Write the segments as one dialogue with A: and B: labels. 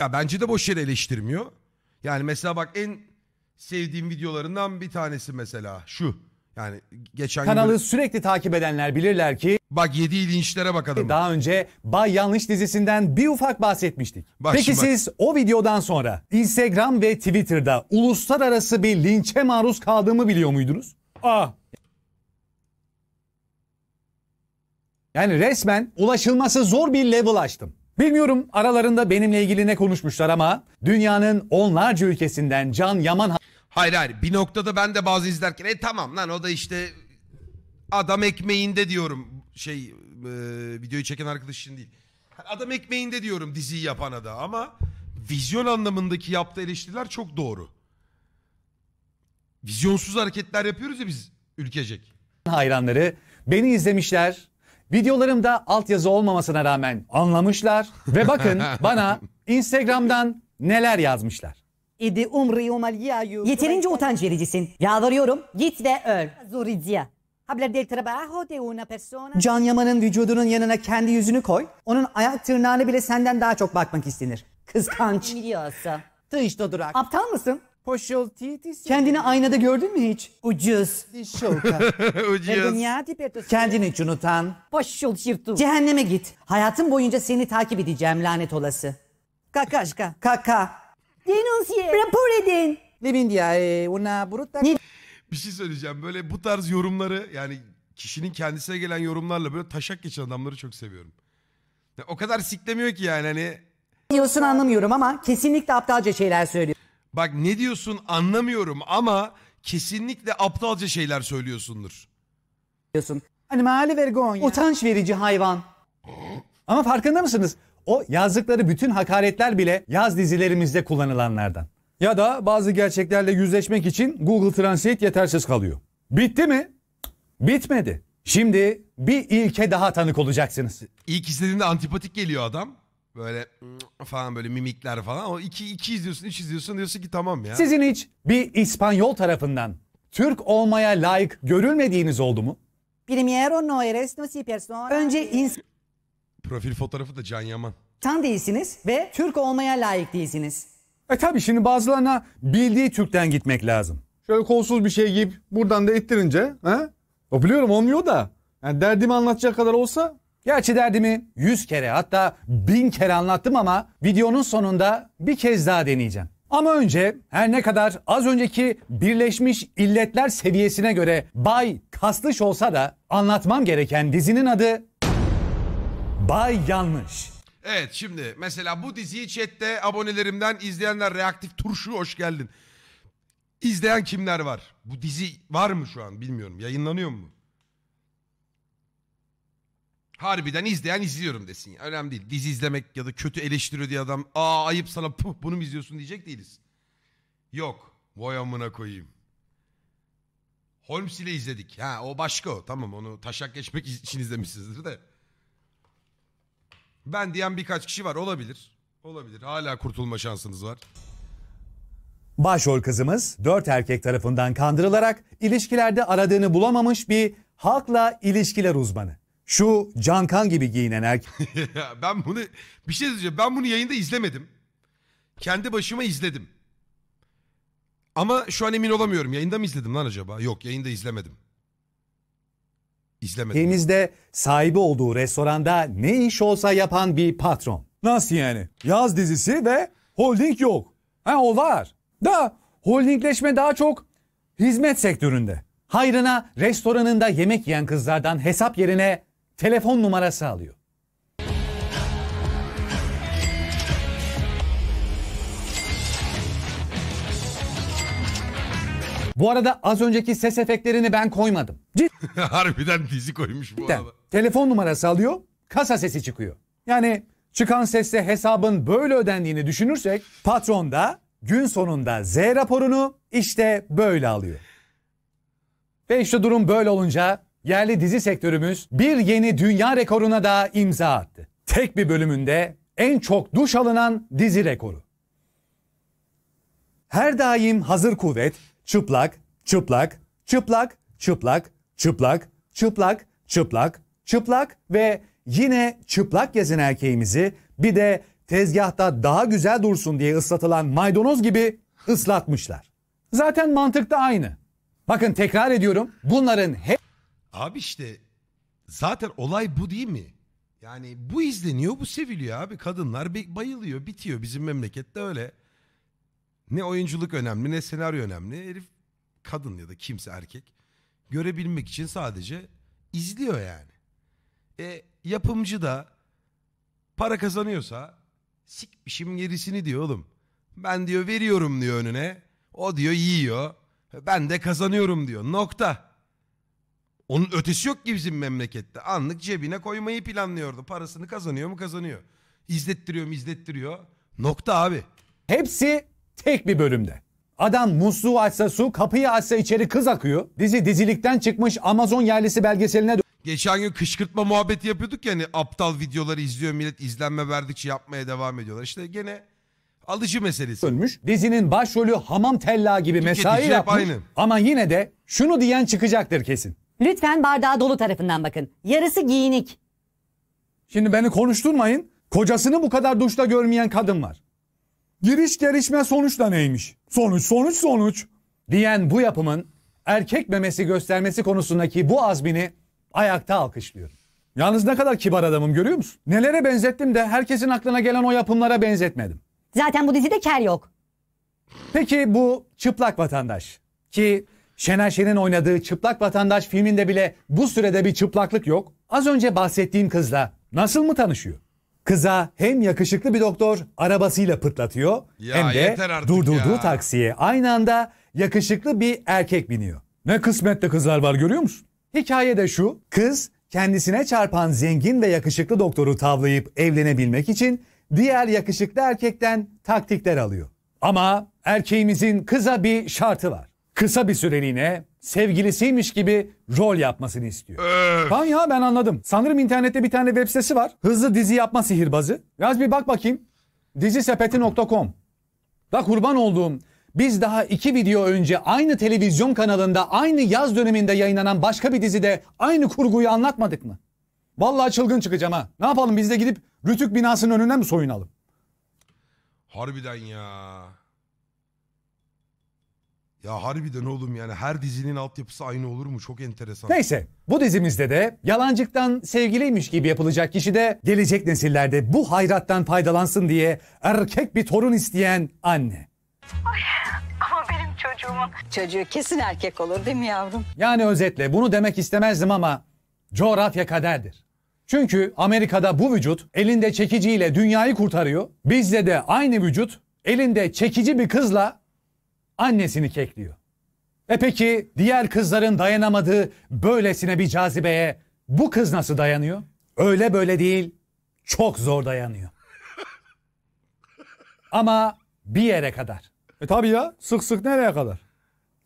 A: Ya bence de boş yere eleştirmiyor. Yani mesela bak en sevdiğim videolarından bir tanesi mesela şu. Yani geçen Kanalı gün...
B: sürekli takip edenler bilirler ki bak yedi linçlere bak adamın. E, daha önce Bay Yanlış dizisinden bir ufak bahsetmiştik. Bak Peki siz bak. o videodan sonra Instagram ve Twitter'da uluslararası bir linçe maruz kaldığımı biliyor muydunuz? Aa. Yani resmen ulaşılması zor bir level açtım. Bilmiyorum aralarında benimle ilgili ne konuşmuşlar ama dünyanın onlarca ülkesinden Can Yaman...
A: Hayır hayır bir noktada ben de bazı izlerken e tamam lan o da işte adam ekmeğinde diyorum şey e, videoyu çeken arkadaş için değil. Hani adam ekmeğinde diyorum diziyi yapana da ama vizyon anlamındaki yaptığı eleştiriler çok doğru. Vizyonsuz hareketler yapıyoruz ya biz ülkecek.
B: Hayranları beni izlemişler, Videolarımda altyazı olmamasına rağmen anlamışlar ve bakın bana Instagram'dan neler yazmışlar. İdi Yeterince utanç vericisin. Yalvarıyorum git ve öl. Zorizia. Can Yaman'ın vücudunun yanına kendi yüzünü koy. Onun ayak tırnağını bile senden daha çok bakmak istenir. Kıskanç. Biliyorsa. Aptal mısın? Kendini aynada gördün mü hiç? Ucuz. Ucuz. Kendini hiç unutan. Cehenneme git. Hayatım boyunca seni takip edeceğim lanet olası. Kakaşka. Kaka. Denunsiye. Rapor edin. E, ne-
A: Bir şey söyleyeceğim. Böyle bu tarz yorumları yani kişinin kendisine gelen yorumlarla böyle taşak geçen adamları çok seviyorum. o kadar siklemiyor ki yani hani
B: diyorsun anlamıyorum ama kesinlikle aptalca şeyler söylüyor.
A: Bak ne diyorsun anlamıyorum ama kesinlikle aptalca şeyler söylüyorsundur. diyorsun.
B: Animali vergonya. Utanç verici hayvan. Ama farkında mısınız? O yazdıkları bütün hakaretler bile yaz dizilerimizde kullanılanlardan. Ya da bazı gerçeklerle yüzleşmek için Google Translate yetersiz kalıyor. Bitti mi? Bitmedi. Şimdi bir ilke daha tanık olacaksınız.
A: İlk istediğinde antipatik geliyor adam. Böyle falan böyle mimikler falan. O iki, iki izliyorsun, üç izliyorsun diyorsun ki tamam ya. Sizin
B: hiç bir İspanyol tarafından Türk olmaya layık görülmediğiniz oldu mu? Primero no eres no si persona. Önce ins.
A: Profil fotoğrafı da Can Yaman.
B: Tan değilsiniz ve Türk olmaya layık değilsiniz. E tabi şimdi bazılarına bildiği Türk'ten gitmek lazım. Şöyle kolsuz bir şey giyip buradan da ettirince He? O biliyorum olmuyor da. Yani derdimi anlatacak kadar olsa Gerçi derdimi 100 kere hatta bin kere anlattım ama videonun sonunda bir kez daha deneyeceğim. Ama önce her ne kadar az önceki Birleşmiş İlletler seviyesine göre Bay Kaslış olsa da anlatmam gereken dizinin adı Bay Yanlış.
A: Evet şimdi mesela bu diziyi chatte abonelerimden izleyenler reaktif turşu hoş geldin. İzleyen kimler var? Bu dizi var mı şu an bilmiyorum. Yayınlanıyor mu? Harbiden izleyen izliyorum desin. Ya. Önemli değil. Dizi izlemek ya da kötü eleştiriyor diye adam aa ayıp sana puh, bunu mu izliyorsun diyecek değiliz. Yok. Vay amına koyayım. Holmes ile izledik. Ha o başka o. Tamam onu taşak geçmek için izlemişsinizdir de. Ben diyen birkaç kişi var. Olabilir. Olabilir. Hala kurtulma şansınız var.
B: Başrol kızımız dört erkek tarafından kandırılarak ilişkilerde aradığını bulamamış bir halkla ilişkiler uzmanı. Şu cankan gibi giyinen erkek.
A: ben bunu bir şey diyeceğim. Ben bunu yayında izlemedim. Kendi başıma izledim. Ama şu an emin olamıyorum. Yayında mı izledim lan acaba? Yok yayında izlemedim. İzlemedim.
B: Denizde sahibi olduğu restoranda ne iş olsa yapan bir patron. Nasıl yani? Yaz dizisi ve holding yok. Ha o var. Da holdingleşme daha çok hizmet sektöründe. Hayrına restoranında yemek yiyen kızlardan hesap yerine telefon numarası alıyor. Bu arada az önceki ses efektlerini ben koymadım. Cidden. Harbiden dizi koymuş bu adam. Telefon numarası alıyor, kasa sesi çıkıyor. Yani çıkan sesle hesabın böyle ödendiğini düşünürsek patron da gün sonunda Z raporunu işte böyle alıyor. Ve işte durum böyle olunca yerli dizi sektörümüz bir yeni dünya rekoruna da imza attı. Tek bir bölümünde en çok duş alınan dizi rekoru. Her daim hazır kuvvet, çıplak, çıplak, çıplak, çıplak, çıplak, çıplak, çıplak, çıplak ve yine çıplak gezen erkeğimizi bir de tezgahta daha güzel dursun diye ıslatılan maydanoz gibi ıslatmışlar.
A: Zaten mantık da aynı. Bakın tekrar ediyorum bunların hep Abi işte zaten olay bu değil mi? Yani bu izleniyor bu seviliyor abi. Kadınlar bayılıyor bitiyor bizim memlekette öyle. Ne oyunculuk önemli ne senaryo önemli. Herif kadın ya da kimse erkek görebilmek için sadece izliyor yani. E, yapımcı da para kazanıyorsa sikmişim gerisini diyor oğlum. Ben diyor veriyorum diyor önüne. O diyor yiyor. Ben de kazanıyorum diyor. Nokta. Onun ötesi yok ki bizim memlekette. Anlık cebine koymayı planlıyordu. Parasını kazanıyor mu kazanıyor. İzlettiriyor mu izlettiriyor. Nokta abi. Hepsi tek bir bölümde. Adam musluğu
B: açsa su, kapıyı açsa içeri kız akıyor. Dizi dizilikten çıkmış Amazon yerlisi belgeseline
A: Geçen gün kışkırtma muhabbeti yapıyorduk ya hani aptal videoları izliyor millet izlenme verdikçe yapmaya devam ediyorlar. İşte gene alıcı meselesi.
B: dönmüş. Dizinin başrolü hamam tellaa gibi mesai Tüketici hep yapmış. aynı. Ama yine de şunu diyen çıkacaktır kesin. Lütfen bardağı dolu tarafından bakın. Yarısı giyinik. Şimdi beni konuşturmayın. Kocasını bu kadar duşta görmeyen kadın var. Giriş gelişme sonuç da neymiş? Sonuç sonuç sonuç. Diyen bu yapımın erkek memesi göstermesi konusundaki bu azmini ayakta alkışlıyorum. Yalnız ne kadar kibar adamım görüyor musun? Nelere benzettim de herkesin aklına gelen o yapımlara benzetmedim. Zaten bu dizide kel yok. Peki bu çıplak vatandaş ki Şener Şen'in oynadığı Çıplak Vatandaş filminde bile bu sürede bir çıplaklık yok. Az önce bahsettiğim kızla nasıl mı tanışıyor? Kıza hem yakışıklı bir doktor arabasıyla pırtlatıyor ya hem de durdurduğu ya. taksiye aynı anda yakışıklı bir erkek biniyor. Ne kısmette kızlar var görüyor musun? Hikaye de şu. Kız kendisine çarpan zengin ve yakışıklı doktoru tavlayıp evlenebilmek için diğer yakışıklı erkekten taktikler alıyor. Ama erkeğimizin kıza bir şartı var kısa bir süreliğine sevgilisiymiş gibi rol yapmasını istiyor. Tamam ya ben anladım. Sanırım internette bir tane web sitesi var. Hızlı dizi yapma sihirbazı. Biraz bir bak bakayım. Dizisepeti.com Da kurban olduğum biz daha iki video önce aynı televizyon kanalında aynı yaz döneminde yayınlanan başka bir dizide aynı kurguyu anlatmadık mı? Vallahi çılgın çıkacağım ha. Ne yapalım biz de gidip Rütük binasının önünden mi soyunalım?
A: Harbiden ya. Ya harbiden oğlum yani her dizinin altyapısı aynı olur mu? Çok enteresan. Neyse
B: bu dizimizde de yalancıktan sevgiliymiş gibi yapılacak kişi de gelecek nesillerde bu hayrattan faydalansın diye erkek bir torun isteyen anne.
A: Ay ama benim çocuğumun çocuğu kesin erkek olur değil mi yavrum?
B: Yani özetle bunu demek istemezdim ama coğrafya kaderdir. Çünkü Amerika'da bu vücut elinde çekiciyle dünyayı kurtarıyor. Bizde de aynı vücut elinde çekici bir kızla annesini kekliyor. E peki diğer kızların dayanamadığı böylesine bir cazibeye bu kız nasıl dayanıyor? Öyle böyle değil, çok zor dayanıyor. Ama bir yere kadar. E tabii ya sık sık nereye kadar?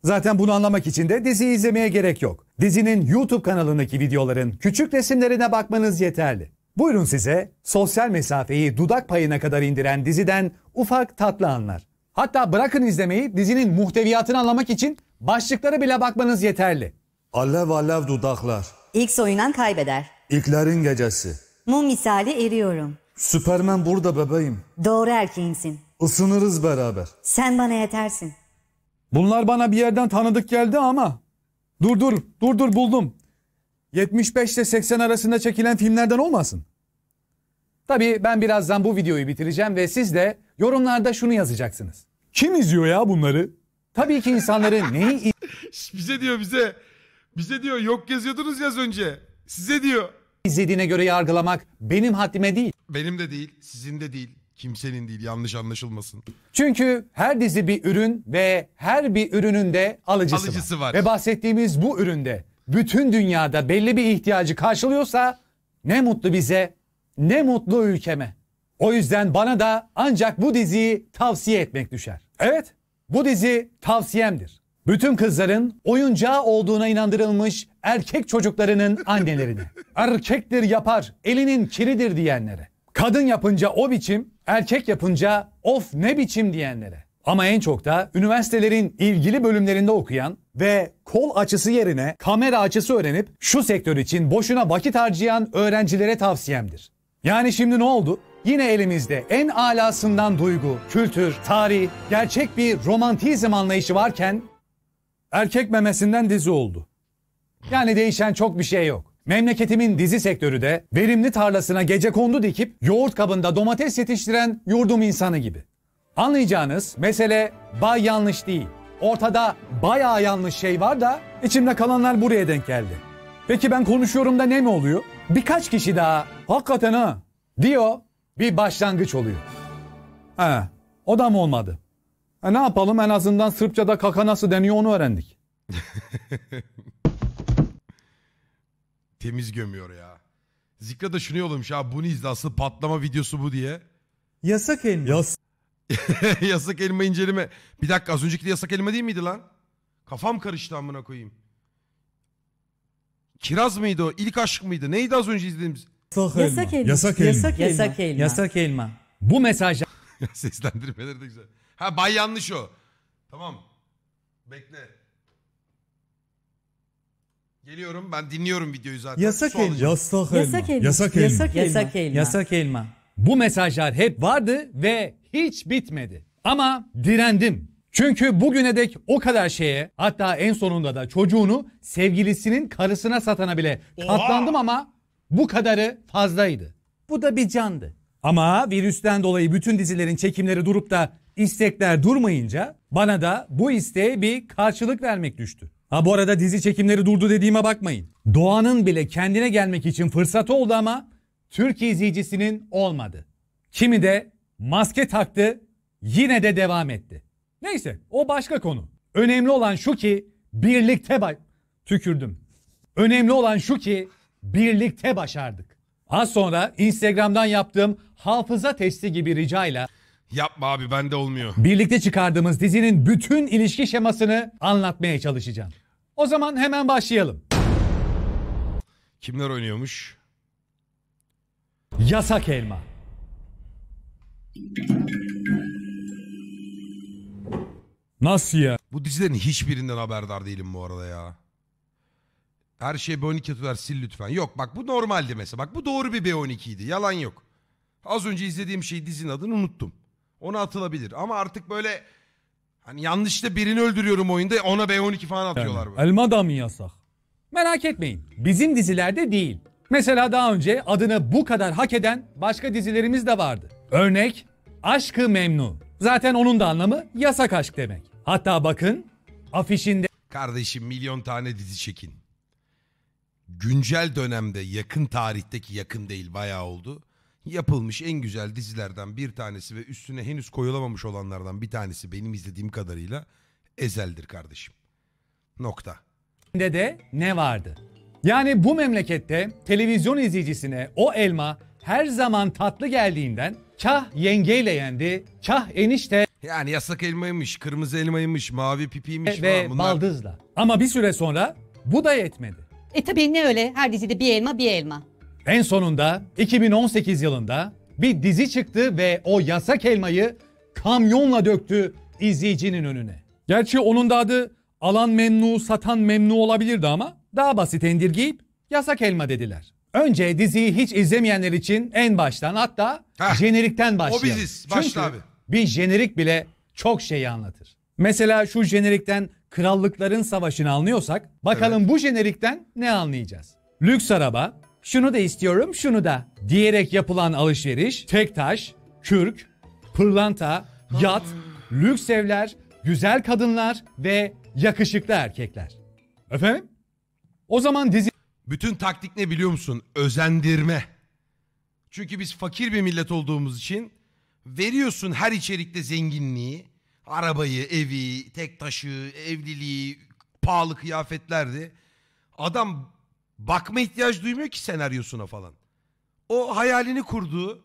B: Zaten bunu anlamak için de diziyi izlemeye gerek yok. Dizinin YouTube kanalındaki videoların küçük resimlerine bakmanız yeterli. Buyurun size sosyal mesafeyi dudak payına kadar indiren diziden ufak tatlı anlar. Hatta bırakın izlemeyi dizinin muhteviyatını anlamak için başlıklara bile bakmanız yeterli. Alev alev dudaklar. İlk soyunan kaybeder. İlklerin gecesi. Mum misali eriyorum. Süpermen burada bebeğim. Doğru erkeğimsin. Isınırız beraber. Sen bana yetersin. Bunlar bana bir yerden tanıdık geldi ama. Dur dur dur dur buldum. 75 ile 80 arasında çekilen filmlerden olmasın? Tabii ben birazdan bu videoyu bitireceğim ve siz de Yorumlarda şunu yazacaksınız. Kim izliyor ya bunları? Tabii ki insanların neyi
A: bize diyor bize. Bize diyor yok geziyordunuz yaz önce. Size diyor.
B: İzlediğine göre yargılamak benim haddime değil.
A: Benim de değil, sizin de değil, kimsenin değil. Yanlış anlaşılmasın.
B: Çünkü her dizi bir ürün ve her bir ürünün de alıcısı, Alıcısı var. Ve bahsettiğimiz bu üründe bütün dünyada belli bir ihtiyacı karşılıyorsa ne mutlu bize, ne mutlu ülkeme. O yüzden bana da ancak bu diziyi tavsiye etmek düşer. Evet, bu dizi tavsiyemdir. Bütün kızların oyuncağı olduğuna inandırılmış erkek çocuklarının annelerini Erkektir yapar, elinin kiridir diyenlere. Kadın yapınca o biçim, erkek yapınca of ne biçim diyenlere. Ama en çok da üniversitelerin ilgili bölümlerinde okuyan ve kol açısı yerine kamera açısı öğrenip şu sektör için boşuna vakit harcayan öğrencilere tavsiyemdir. Yani şimdi ne oldu? Yine elimizde en alasından duygu, kültür, tarih, gerçek bir romantizm anlayışı varken erkek memesinden dizi oldu. Yani değişen çok bir şey yok. Memleketimin dizi sektörü de verimli tarlasına gece kondu dikip yoğurt kabında domates yetiştiren yurdum insanı gibi. Anlayacağınız mesele bay yanlış değil. Ortada bayağı yanlış şey var da içimde kalanlar buraya denk geldi. Peki ben konuşuyorum da ne mi oluyor? Birkaç kişi daha hakikaten ha diyor bir başlangıç oluyor. He, o da mı olmadı? E ne yapalım en azından Sırpça'da kaka nasıl deniyor onu öğrendik.
A: Temiz gömüyor ya. Zikra da şunu yollamış abi bunu izle asıl patlama videosu bu diye. Yasak elma. Yas yasak elma inceleme. Bir dakika az önceki de yasak elma değil miydi lan? Kafam karıştı amına koyayım. Kiraz mıydı o? İlk aşk mıydı? Neydi az önce izlediğimiz? Yasak elma. Yasak elma. Yasak elma. Yasak elma. Yasak elma. Yasak elma. Bu
B: mesaj... Seslendirmeleri
A: de güzel. Ha bay yanlış o. Tamam. Bekle. Geliyorum ben dinliyorum videoyu zaten. Yasak Su elma. alacağım. Yasak elma. Yasak elma. Yasak elma. Yasak elma. Yasak elma. Yasak
B: elma. Bu mesajlar hep vardı ve hiç bitmedi. Ama direndim. Çünkü bugüne dek o kadar şeye hatta en sonunda da çocuğunu sevgilisinin karısına satana bile Oha! katlandım ama bu kadarı fazlaydı. Bu da bir candı. Ama virüsten dolayı bütün dizilerin çekimleri durup da istekler durmayınca bana da bu isteğe bir karşılık vermek düştü. Ha bu arada dizi çekimleri durdu dediğime bakmayın. Doğan'ın bile kendine gelmek için fırsatı oldu ama Türkiye izleyicisinin olmadı. Kimi de maske taktı yine de devam etti. Neyse o başka konu. Önemli olan şu ki birlikte bay... Tükürdüm. Önemli olan şu ki birlikte başardık. Az sonra Instagram'dan yaptığım hafıza testi gibi ricayla Yapma abi bende olmuyor. birlikte çıkardığımız dizinin bütün ilişki şemasını anlatmaya çalışacağım. O zaman hemen başlayalım. Kimler oynuyormuş? Yasak elma.
A: Nasıl ya? Bu dizilerin hiçbirinden haberdar değilim bu arada ya. Her şey B12 tutar sil lütfen. Yok bak bu normaldi mesela. Bak bu doğru bir B12 idi. Yalan yok. Az önce izlediğim şey dizinin adını unuttum. Ona atılabilir. Ama artık böyle hani yanlışta birini öldürüyorum oyunda ona B12 falan atıyorlar
B: böyle. Elma da mı yasak?
A: Merak etmeyin. Bizim dizilerde
B: değil. Mesela daha önce adını bu kadar hak eden başka dizilerimiz de vardı. Örnek Aşkı Memnu. Zaten onun da anlamı yasak aşk demek. Hatta bakın
A: afişinde Kardeşim milyon tane dizi çekin güncel dönemde yakın tarihteki yakın değil bayağı oldu. Yapılmış en güzel dizilerden bir tanesi ve üstüne henüz koyulamamış olanlardan bir tanesi benim izlediğim kadarıyla Ezel'dir kardeşim. Nokta. ...de de ne vardı? Yani bu memlekette
B: televizyon izleyicisine o elma her zaman tatlı geldiğinden kah yengeyle yendi, kah enişte Yani yasak elmaymış, kırmızı elmaymış, mavi pipiymiş ve falan bunlar. baldızla. Ama bir süre sonra bu da yetmedi. E tabii ne öyle her dizide bir elma bir elma. En sonunda 2018 yılında bir dizi çıktı ve o yasak elmayı kamyonla döktü izleyicinin önüne. Gerçi onun da adı alan memnu satan memnu olabilirdi ama daha basit indirgeyip yasak elma dediler. Önce diziyi hiç izlemeyenler için en baştan hatta Heh, jenerikten başlayalım. O biziz. Başla Çünkü abi. bir jenerik bile çok şeyi anlatır. Mesela şu jenerikten krallıkların savaşını anlıyorsak bakalım bu jenerikten ne anlayacağız? Lüks araba, şunu da istiyorum şunu da diyerek yapılan alışveriş, tek taş, kürk, pırlanta, yat, lüks evler, güzel kadınlar ve
A: yakışıklı erkekler. Efendim? O zaman dizi Bütün taktik ne biliyor musun? Özendirme. Çünkü biz fakir bir millet olduğumuz için veriyorsun her içerikte zenginliği. Arabayı, evi, tek taşı, evliliği, pahalı kıyafetlerdi. Adam bakma ihtiyaç duymuyor ki senaryosuna falan. O hayalini kurduğu,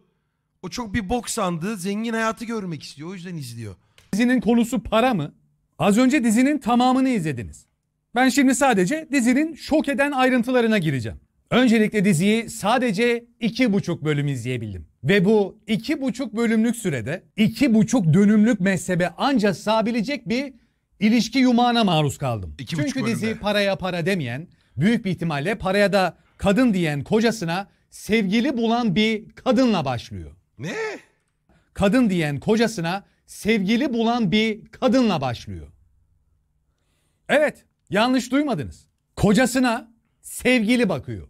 A: o çok bir bok sandığı zengin hayatı görmek istiyor. O yüzden izliyor. Dizinin konusu para mı? Az önce dizinin
B: tamamını izlediniz. Ben şimdi sadece dizinin şok eden ayrıntılarına gireceğim. Öncelikle diziyi sadece iki buçuk bölüm izleyebildim. Ve bu iki buçuk bölümlük sürede iki buçuk dönümlük mezhebe ancak sığabilecek bir ilişki yumağına maruz kaldım. İki Çünkü dizi paraya para demeyen, büyük bir ihtimalle paraya da kadın diyen kocasına sevgili bulan bir kadınla başlıyor. Ne? Kadın diyen kocasına sevgili bulan bir kadınla başlıyor. Evet, yanlış duymadınız. Kocasına sevgili bakıyor.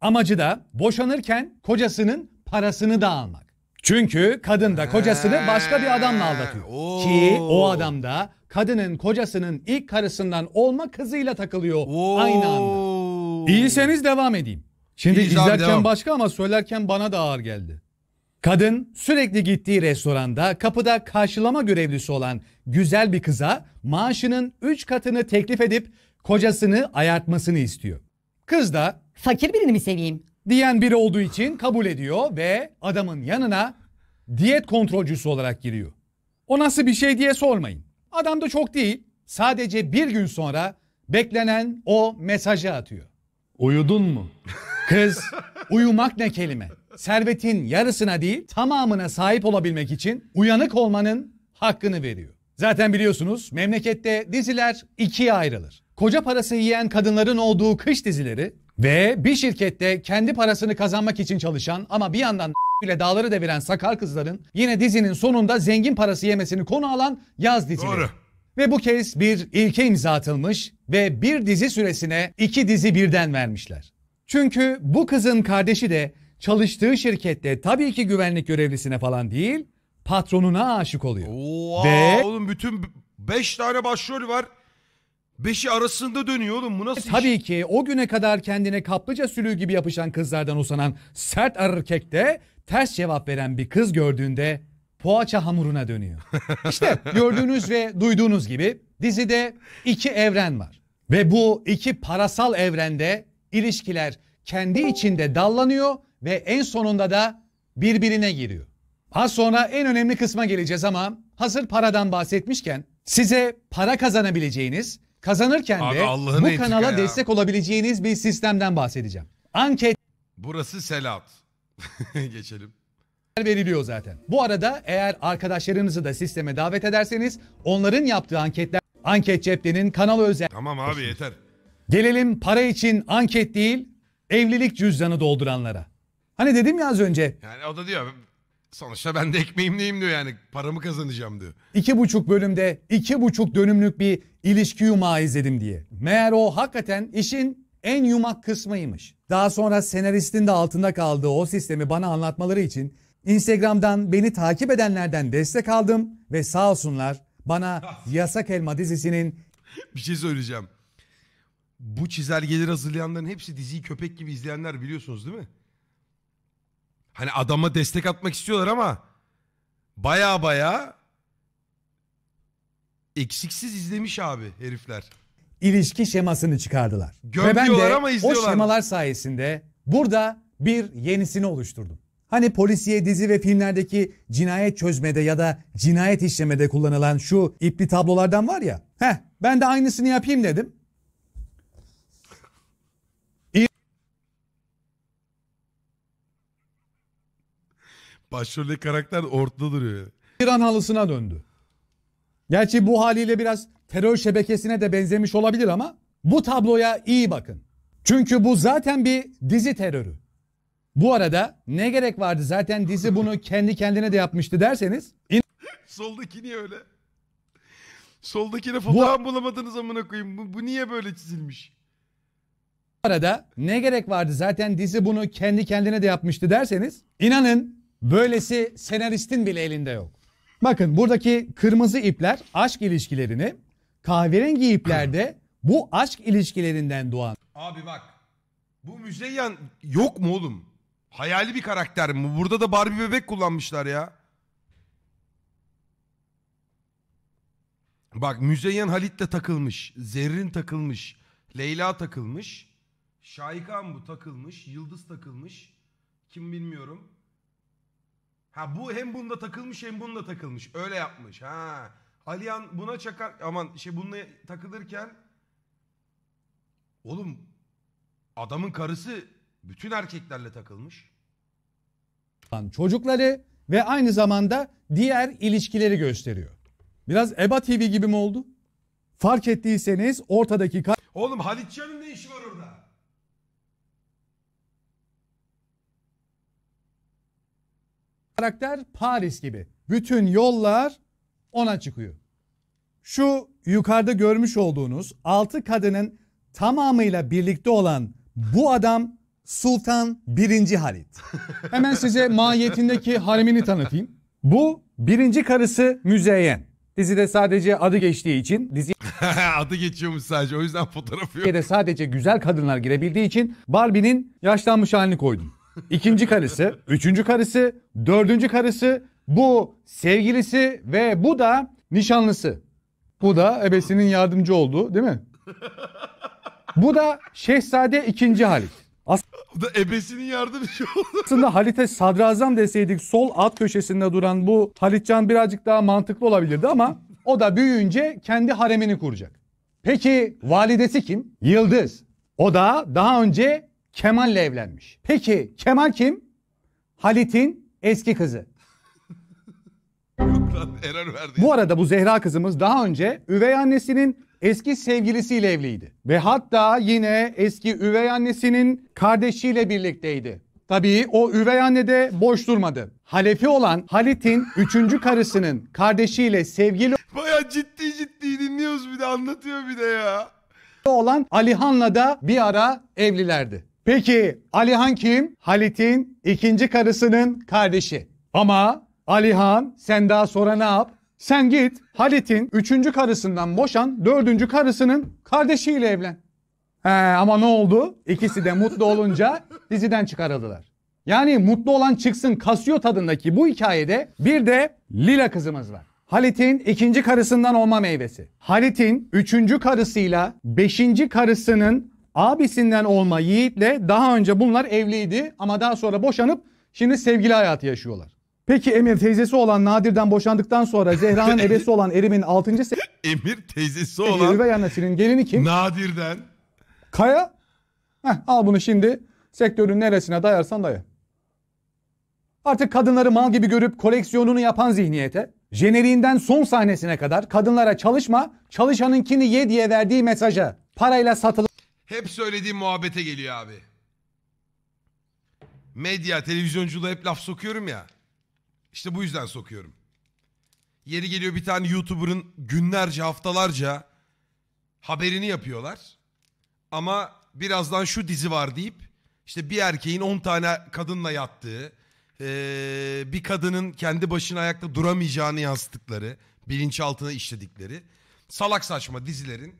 B: Amacı da boşanırken kocasının parasını da almak. Çünkü kadın da kocasını başka bir adamla aldatıyor. Oo. Ki o adam da kadının kocasının ilk karısından olma kızıyla takılıyor Oo. aynı anda. İyiyseniz devam edeyim. Şimdi İyiyiz izlerken abi, devam. başka ama söylerken bana da ağır geldi. Kadın sürekli gittiği restoranda kapıda karşılama görevlisi olan güzel bir kıza maaşının 3 katını teklif edip kocasını ayartmasını istiyor. Kız da Fakir birini mi seveyim? diyen biri olduğu için kabul ediyor ve adamın yanına diyet kontrolcüsü olarak giriyor. O nasıl bir şey diye sormayın. Adam da çok değil. Sadece bir gün sonra beklenen o mesajı atıyor. Uyudun mu? Kız uyumak ne kelime? Servetin yarısına değil tamamına sahip olabilmek için uyanık olmanın hakkını veriyor. Zaten biliyorsunuz memlekette diziler ikiye ayrılır. Koca parası yiyen kadınların olduğu kış dizileri ve bir şirkette kendi parasını kazanmak için çalışan ama bir yandan ile dağları deviren sakar kızların yine dizinin sonunda zengin parası yemesini konu alan yaz dizileri. Doğru. Ve bu kez bir ilke imza atılmış ve bir dizi süresine iki dizi birden vermişler. Çünkü bu kızın kardeşi de çalıştığı şirkette tabii ki güvenlik görevlisine falan değil patronuna aşık oluyor. Oha, Ve
A: oğlum bütün beş tane başrol var.
B: Beşi arasında dönüyor oğlum bu nasıl e, iş? Tabii ki o güne kadar kendine kaplıca sülüğü gibi yapışan kızlardan usanan sert erkek de ters cevap veren bir kız gördüğünde poğaça hamuruna dönüyor. İşte gördüğünüz ve duyduğunuz gibi dizide iki evren var. Ve bu iki parasal evrende ilişkiler kendi içinde dallanıyor ve en sonunda da birbirine giriyor. Az sonra en önemli kısma geleceğiz ama hazır paradan bahsetmişken size para kazanabileceğiniz Kazanırken Abi de Allah'ın bu kanala ya. destek olabileceğiniz bir sistemden bahsedeceğim. Anket
A: Burası Selat. Geçelim.
B: veriliyor zaten. Bu arada eğer arkadaşlarınızı da sisteme davet ederseniz onların yaptığı anketler Anket Cepte'nin kanalı özel. Tamam abi yeter. Gelelim para için anket değil evlilik
A: cüzdanı dolduranlara.
B: Hani dedim ya az önce
A: Yani o da diyor Sonuçta ben de ekmeğim neyim diyor yani paramı kazanacağım diyor.
B: İki buçuk bölümde iki buçuk dönümlük bir ilişki yumağı izledim diye. Meğer o hakikaten işin en yumak kısmıymış. Daha sonra senaristin de altında kaldığı o sistemi bana anlatmaları için Instagram'dan beni takip edenlerden destek aldım ve sağ olsunlar bana Yasak Elma dizisinin...
A: bir şey söyleyeceğim. Bu çizelgeleri hazırlayanların hepsi diziyi köpek gibi izleyenler biliyorsunuz değil mi? Hani adama destek atmak istiyorlar ama baya baya eksiksiz izlemiş abi herifler.
B: İlişki şemasını çıkardılar. Göm Ve ben de ama o şemalar
A: sayesinde
B: burada bir yenisini oluşturdum. Hani polisiye dizi ve filmlerdeki cinayet çözmede ya da cinayet işlemede kullanılan şu ipli tablolardan var ya. Heh ben de aynısını yapayım dedim.
A: Başrolde karakter ortada duruyor.
B: İran halısına döndü. Gerçi bu haliyle biraz terör şebekesine de benzemiş olabilir ama bu tabloya iyi bakın. Çünkü bu zaten bir dizi terörü. Bu arada ne gerek vardı zaten dizi bunu kendi kendine de yapmıştı derseniz
A: Soldaki niye öyle? Soldakine fotoğraf bulamadınız amına koyayım. Bu, bu niye böyle çizilmiş?
B: Bu arada ne gerek vardı zaten dizi bunu kendi kendine de yapmıştı derseniz inanın Böylesi senaristin bile elinde yok. Bakın buradaki kırmızı ipler aşk ilişkilerini, kahverengi
A: ipler de bu aşk ilişkilerinden doğan. Abi bak bu Müzeyyen yok mu oğlum? Hayali bir karakter mi? Burada da Barbie bebek kullanmışlar ya. Bak Müzeyyen Halit de takılmış. Zerrin takılmış. Leyla takılmış. Şahikan bu takılmış. Yıldız takılmış. Kim bilmiyorum. Ha bu hem bunda takılmış hem bunda takılmış. Öyle yapmış. Ha. Alihan buna çakar aman şey bununla takılırken oğlum adamın karısı bütün erkeklerle takılmış.
B: Lan Çocukları ve aynı zamanda diğer ilişkileri gösteriyor. Biraz EBA TV gibi mi oldu? Fark ettiyseniz ortadaki Oğlum Halitcan'ın ne işi var orada? Karakter Paris gibi. Bütün yollar ona çıkıyor. Şu yukarıda görmüş olduğunuz altı kadının tamamıyla birlikte olan bu adam Sultan 1. Halit. Hemen size mahiyetindeki haremini tanıtayım. Bu birinci karısı Müzeyyen. Dizide sadece adı geçtiği için dizi adı geçiyormuş sadece o yüzden fotoğrafı yok. de sadece güzel kadınlar girebildiği için Barbie'nin yaşlanmış halini koydum ikinci karısı, üçüncü karısı, dördüncü karısı, bu sevgilisi ve bu da nişanlısı. Bu da ebesinin yardımcı olduğu değil mi? Bu da Şehzade ikinci Halit. Bu da ebesinin yardımcı oldu. Aslında Halit'e sadrazam deseydik sol alt köşesinde duran bu Halitcan birazcık daha mantıklı olabilirdi ama o da büyüyünce kendi haremini kuracak. Peki validesi kim? Yıldız. O da daha önce Kemal'le evlenmiş. Peki Kemal kim? Halit'in eski kızı. Bu arada bu Zehra kızımız daha önce üvey annesinin eski sevgilisiyle evliydi. Ve hatta yine eski üvey annesinin kardeşiyle birlikteydi. Tabii o üvey anne de boş durmadı. Halefi olan Halit'in üçüncü karısının kardeşiyle sevgili Baya ciddi ciddi dinliyoruz bir de anlatıyor bir de ya. olan Alihan'la da bir ara evlilerdi. Peki Alihan kim? Halit'in ikinci karısının kardeşi. Ama Alihan sen daha sonra ne yap? Sen git Halit'in üçüncü karısından boşan dördüncü karısının kardeşiyle evlen. He, ama ne oldu? İkisi de mutlu olunca diziden çıkarıldılar. Yani mutlu olan çıksın kasıyor tadındaki bu hikayede bir de Lila kızımız var. Halit'in ikinci karısından olma meyvesi. Halit'in üçüncü karısıyla beşinci karısının abisinden olma Yiğit'le daha önce bunlar evliydi ama daha sonra boşanıp şimdi sevgili hayatı yaşıyorlar. Peki Emir teyzesi olan Nadir'den boşandıktan sonra Zehra'nın ebesi olan Erim'in 6. Emir teyzesi olan sevgili ve annesinin gelini kim? Nadir'den. Kaya. Heh, al bunu şimdi sektörün neresine dayarsan daya. Artık kadınları mal gibi görüp koleksiyonunu yapan zihniyete, jeneriğinden son sahnesine kadar kadınlara çalışma, çalışanınkini ye diye verdiği mesaja, parayla satılan
A: hep söylediğim muhabbete geliyor abi. Medya, televizyonculuğa hep laf sokuyorum ya. İşte bu yüzden sokuyorum. Yeri geliyor bir tane YouTuber'ın günlerce, haftalarca haberini yapıyorlar. Ama birazdan şu dizi var deyip işte bir erkeğin 10 tane kadınla yattığı, bir kadının kendi başına ayakta duramayacağını yansıttıkları, bilinçaltına işledikleri salak saçma dizilerin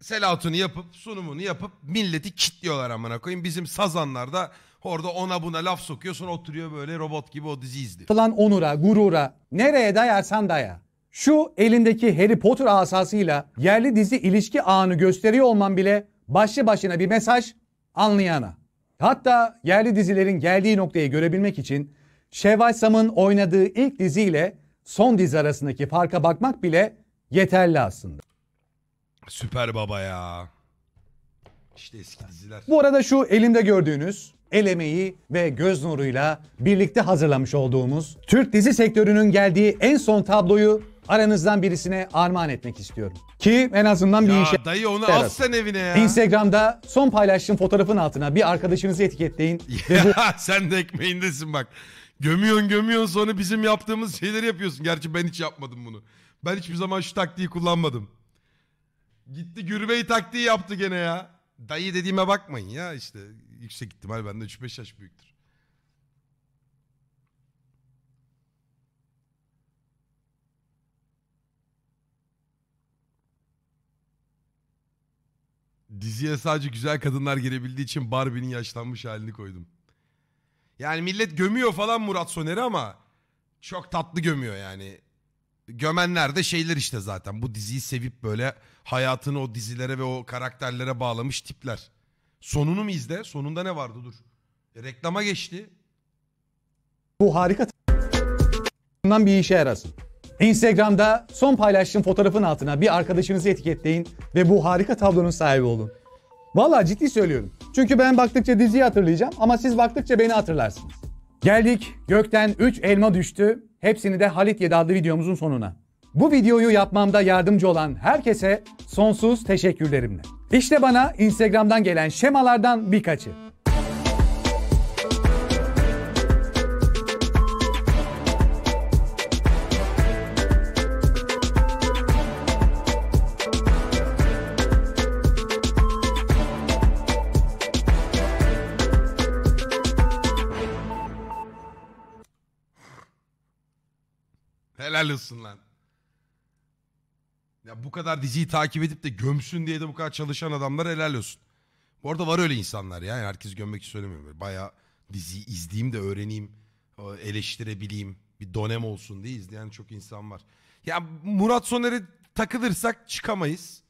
A: selatını yapıp sunumunu yapıp milleti kitliyorlar amına koyayım. Bizim sazanlar da orada ona buna laf sokuyor sonra oturuyor böyle robot gibi o dizi izliyor. Atılan onura,
B: gurura nereye dayarsan daya. Şu elindeki Harry Potter asasıyla yerli dizi ilişki ağını gösteriyor olman bile başlı başına bir mesaj anlayana. Hatta yerli dizilerin geldiği noktayı görebilmek için Şevval Sam'ın oynadığı ilk diziyle son dizi arasındaki farka bakmak bile yeterli aslında.
A: Süper Baba ya. İşte eski diziler. Bu
B: arada şu elimde gördüğünüz el emeği ve göz nuruyla birlikte hazırlamış olduğumuz Türk dizi sektörünün geldiği en son tabloyu aranızdan birisine armağan etmek istiyorum. Ki en azından bir Ya dayı onu at sen evine ya. Instagram'da son paylaştığım fotoğrafın altına bir arkadaşınızı etiketleyin ve
A: bu Ya sen de ekmeğindesin bak. Gömüyorsun gömüyorsun sonra bizim yaptığımız şeyleri yapıyorsun. Gerçi ben hiç yapmadım bunu. Ben hiçbir zaman şu taktiği kullanmadım. Gitti Gürbey'i taktiği yaptı gene ya. Dayı dediğime bakmayın ya işte. Yüksek ihtimal bende 3-5 yaş büyüktür. Diziye sadece güzel kadınlar girebildiği için Barbie'nin yaşlanmış halini koydum. Yani millet gömüyor falan Murat Soner'i ama çok tatlı gömüyor yani. Gömenler de şeyler işte zaten bu diziyi sevip böyle hayatını o dizilere ve o karakterlere bağlamış tipler. Sonunu mu izle? Sonunda ne vardı dur. E, reklama geçti. Bu harika
B: bundan bir işe yarasın. Instagram'da son paylaştığım fotoğrafın altına bir arkadaşınızı etiketleyin ve bu harika tablonun sahibi olun. Valla ciddi söylüyorum. Çünkü ben baktıkça diziyi hatırlayacağım ama siz baktıkça beni hatırlarsınız. Geldik gökten 3 elma düştü. Hepsini de Halit 7 adlı videomuzun sonuna. Bu videoyu yapmamda yardımcı olan herkese sonsuz teşekkürlerimle. İşte bana Instagram'dan gelen şemalardan birkaçı.
A: Helal olsun lan. Ya bu kadar diziyi takip edip de gömsün diye de bu kadar çalışan adamlar helal olsun. Bu arada var öyle insanlar ya. Yani herkes gömmek için söylemiyorum. Böyle diziyi izleyeyim de öğreneyim, e, eleştirebileyim. Bir donem olsun diye izleyen çok insan var. Ya Murat Soner'e takılırsak çıkamayız.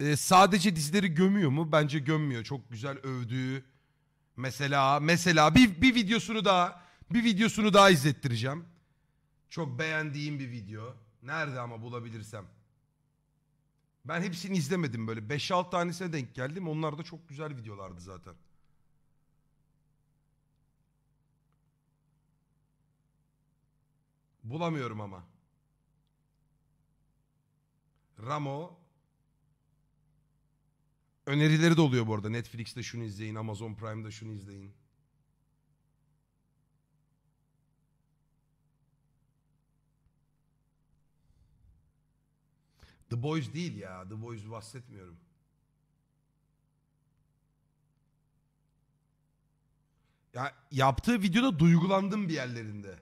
A: Ee, sadece dizileri gömüyor mu? Bence gömmüyor. Çok güzel övdüğü. Mesela mesela bir, bir videosunu daha bir videosunu daha izlettireceğim. Çok beğendiğim bir video. Nerede ama bulabilirsem. Ben hepsini izlemedim böyle. 5-6 tanesine denk geldim. Onlar da çok güzel videolardı zaten. Bulamıyorum ama. Ramo. Önerileri de oluyor bu arada. Netflix'te şunu izleyin, Amazon Prime'da şunu izleyin. The Boys değil ya. The Boys bahsetmiyorum. Ya yaptığı videoda duygulandım bir yerlerinde.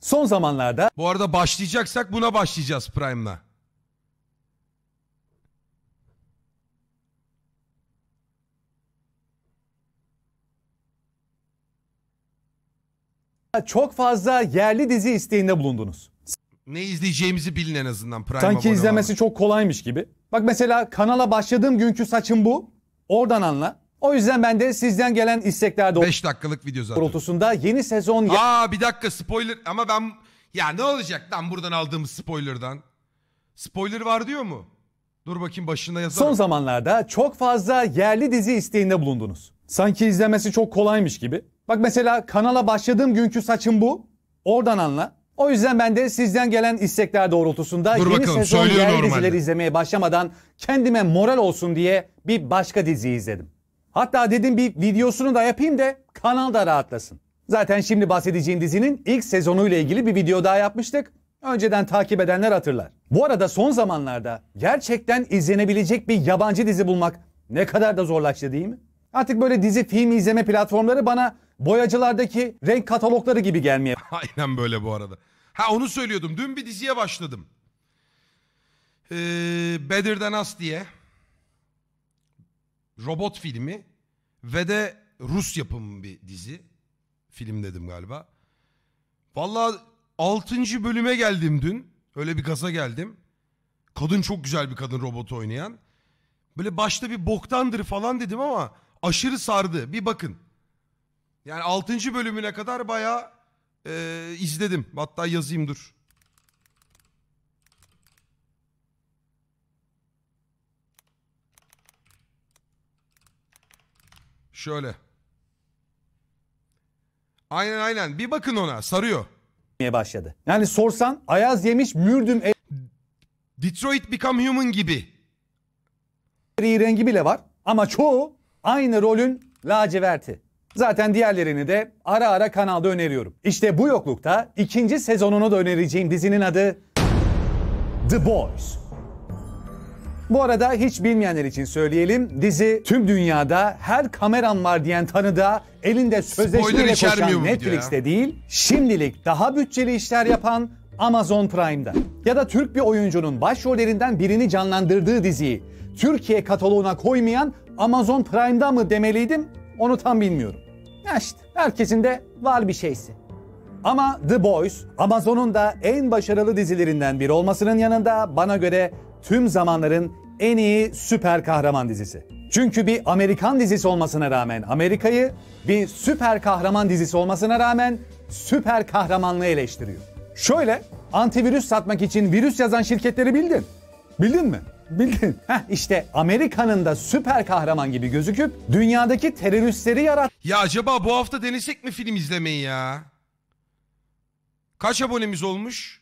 A: Son zamanlarda Bu arada başlayacaksak buna başlayacağız Prime'la.
B: çok fazla yerli dizi isteğinde bulundunuz.
A: Ne izleyeceğimizi bilin en azından. Prime Sanki izlemesi
B: çok kolaymış gibi. Bak mesela kanala başladığım günkü saçım bu. Oradan anla. O yüzden ben de sizden gelen istekler 5 dakikalık video zaten. doğrultusunda yeni sezon Aa
A: bir dakika spoiler ama ben ya ne olacak lan buradan aldığımız spoiler'dan? Spoiler var diyor mu? Dur bakayım başında
B: yazalım. son zamanlarda çok fazla yerli dizi isteğinde bulundunuz. Sanki izlemesi çok kolaymış gibi. Bak mesela kanala başladığım günkü saçım bu. Oradan anla. O yüzden ben de sizden gelen istekler doğrultusunda Dur yeni bakalım, sezon söylüyor yerli normalde. dizileri izlemeye başlamadan kendime moral olsun diye bir başka dizi izledim. Hatta dedim bir videosunu da yapayım da kanal da rahatlasın. Zaten şimdi bahsedeceğim dizinin ilk sezonuyla ilgili bir video daha yapmıştık. Önceden takip edenler hatırlar. Bu arada son zamanlarda gerçekten izlenebilecek bir yabancı dizi bulmak ne kadar da zorlaştı değil mi? Artık böyle dizi film izleme platformları bana boyacılardaki renk katalogları gibi gelmeye
A: Aynen böyle bu arada. Ha onu söylüyordum. Dün bir diziye başladım. Ee, Better Than Us diye. Robot filmi. Ve de Rus yapımı bir dizi. Film dedim galiba. Vallahi 6. bölüme geldim dün. Öyle bir kasa geldim. Kadın çok güzel bir kadın robot oynayan. Böyle başta bir boktandır falan dedim ama aşırı sardı. Bir bakın. Yani 6. bölümüne kadar bayağı e, izledim. Hatta yazayım dur. Şöyle. Aynen aynen. Bir bakın ona. Sarıyor. Yemeye başladı.
B: Yani sorsan Ayaz yemiş mürdüm e- Detroit Become Human gibi. eriği rengi bile var. Ama çoğu aynı rolün laciverti. Zaten diğerlerini de ara ara kanalda öneriyorum. İşte bu yoklukta ikinci sezonunu da önereceğim dizinin adı The Boys. Bu arada hiç bilmeyenler için söyleyelim. Dizi tüm dünyada her kameran var diyen tanıda elinde sözleşmeyle koşan Netflix'te değil, şimdilik daha bütçeli işler yapan Amazon Prime'da. Ya da Türk bir oyuncunun başrollerinden birini canlandırdığı diziyi Türkiye kataloğuna koymayan Amazon Prime'da mı demeliydim onu tam bilmiyorum. Ya işte herkesin de var bir şeysi. Ama The Boys, Amazon'un da en başarılı dizilerinden biri olmasının yanında bana göre tüm zamanların en iyi süper kahraman dizisi. Çünkü bir Amerikan dizisi olmasına rağmen Amerika'yı, bir süper kahraman dizisi olmasına rağmen süper kahramanlığı eleştiriyor. Şöyle, antivirüs satmak için virüs yazan şirketleri bildin. Bildin mi? Bildin. Heh, işte Amerika'nın da süper kahraman gibi gözüküp dünyadaki teröristleri yarattığı
A: Ya acaba bu hafta denesek mi film izlemeyi ya? Kaç abonemiz olmuş?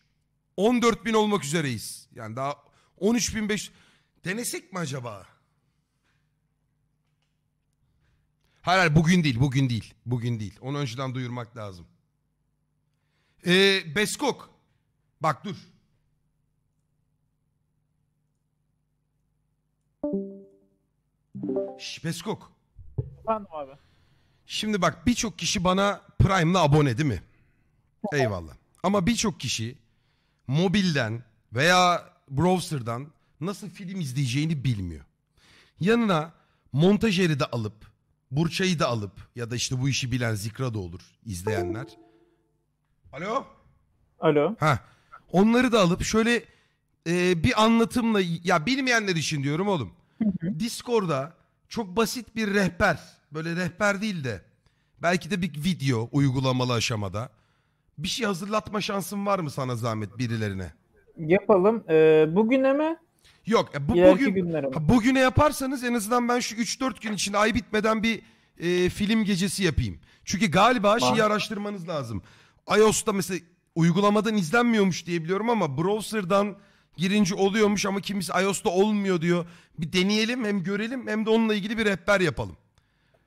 A: 14 bin olmak üzereyiz. Yani daha 13 bin Denesek mi acaba? Hayır hayır bugün değil bugün değil. Bugün değil. Onu önceden duyurmak lazım. Ee, Beskok. Bak dur. Şş, Peskok. Efendim abi. Şimdi bak birçok kişi bana Prime'la abone değil mi? Eyvallah. Ama birçok kişi mobilden veya browser'dan nasıl film izleyeceğini bilmiyor. Yanına montajeri de alıp, Burçay'ı da alıp ya da işte bu işi bilen Zikra da olur izleyenler. Alo? Alo. Ha. Onları da alıp şöyle e, bir anlatımla ya bilmeyenler için diyorum oğlum. Discord'da çok basit bir rehber böyle rehber değil de belki de bir video uygulamalı aşamada bir şey hazırlatma şansın var mı sana zahmet birilerine?
B: Yapalım. Ee, bugüne mi?
A: Yok e, bu, bugün günlere ha, bugüne yaparsanız en azından ben şu 3-4 gün içinde ay bitmeden bir e, film gecesi yapayım. Çünkü galiba şeyi Mantıklı. araştırmanız lazım. iOS'ta mesela uygulamadan izlenmiyormuş diye biliyorum ama browser'dan girince oluyormuş ama kimisi iOS'ta olmuyor diyor. Bir deneyelim hem görelim hem de onunla ilgili bir rehber yapalım.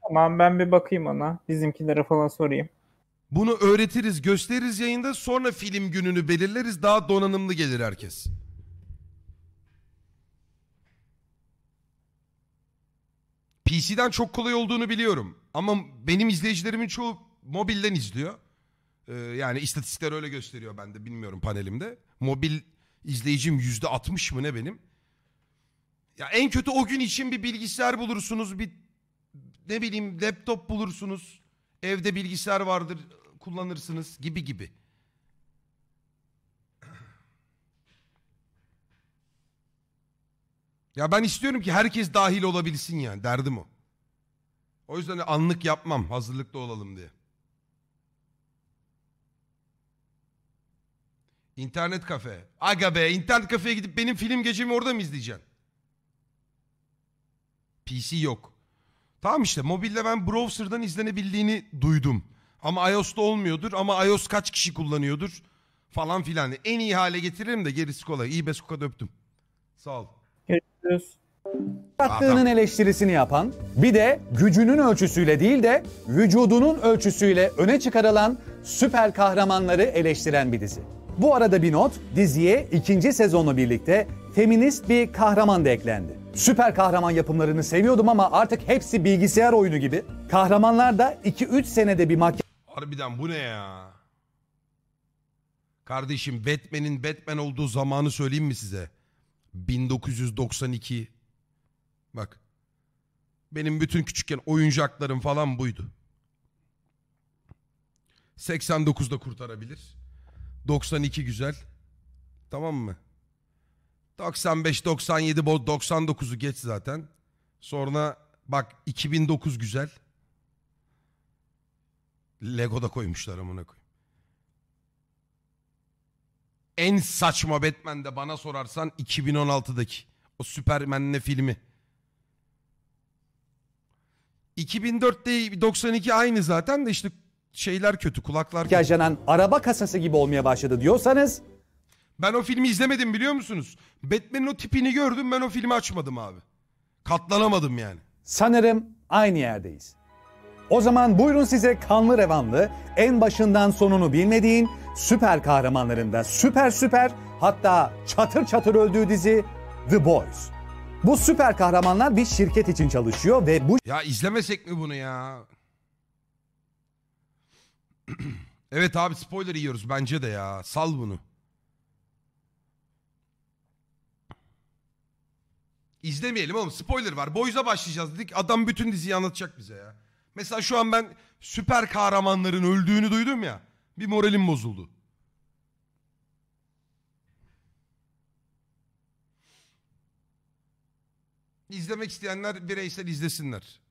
A: Tamam ben bir bakayım ona. Bizimkilere falan sorayım. Bunu öğretiriz, gösteririz yayında. Sonra film gününü belirleriz. Daha donanımlı gelir herkes. PC'den çok kolay olduğunu biliyorum. Ama benim izleyicilerimin çoğu mobilden izliyor. Ee, yani istatistikler öyle gösteriyor bende bilmiyorum panelimde. Mobil İzleyicim yüzde %60 mı ne benim? Ya en kötü o gün için bir bilgisayar bulursunuz, bir ne bileyim laptop bulursunuz. Evde bilgisayar vardır, kullanırsınız gibi gibi. Ya ben istiyorum ki herkes dahil olabilsin yani derdim o. O yüzden anlık yapmam hazırlıklı olalım diye. İnternet kafe. Aga be internet kafeye gidip benim film gecemi orada mı izleyeceksin? PC yok. Tamam işte mobilde ben browser'dan izlenebildiğini duydum. Ama iOS'ta olmuyordur ama iOS kaç kişi kullanıyordur falan filan. En iyi hale getiririm de gerisi kolay. İyi beskuka döptüm. Sağ ol.
B: Görüşürüz. Yaptığının eleştirisini yapan, bir de gücünün ölçüsüyle değil de vücudunun ölçüsüyle öne çıkarılan süper kahramanları eleştiren bir dizi. Bu arada bir not, diziye ikinci sezonla birlikte feminist bir kahraman da eklendi. Süper kahraman yapımlarını seviyordum ama artık hepsi bilgisayar oyunu gibi. Kahramanlar da 2-3 senede bir makyaj...
A: Harbiden bu ne ya? Kardeşim Batman'in Batman olduğu zamanı söyleyeyim mi size? 1992. Bak. Benim bütün küçükken oyuncaklarım falan buydu. 89'da kurtarabilir. 92 güzel. Tamam mı? 95, 97, 99'u geç zaten. Sonra bak 2009 güzel. Lego'da koymuşlar amına koyayım. En saçma Batman de bana sorarsan 2016'daki o Superman'le filmi. 2004'te 92 aynı zaten de işte şeyler kötü, kulaklar kötü. yaşanan araba kasası gibi olmaya başladı diyorsanız Ben o filmi izlemedim biliyor musunuz? Batman'in o tipini gördüm ben o filmi açmadım abi. Katlanamadım yani. sanırım aynı yerdeyiz.
B: O zaman buyurun size kanlı revanlı, en başından sonunu bilmediğin süper kahramanlarında süper süper hatta çatır çatır öldüğü dizi The Boys. Bu süper kahramanlar bir şirket için çalışıyor ve bu
A: Ya izlemesek mi bunu ya? evet abi spoiler yiyoruz bence de ya. Sal bunu. İzlemeyelim oğlum spoiler var. Boyz'a başlayacağız dedik. Adam bütün diziyi anlatacak bize ya. Mesela şu an ben süper kahramanların öldüğünü duydum ya. Bir moralim bozuldu. İzlemek isteyenler bireysel izlesinler.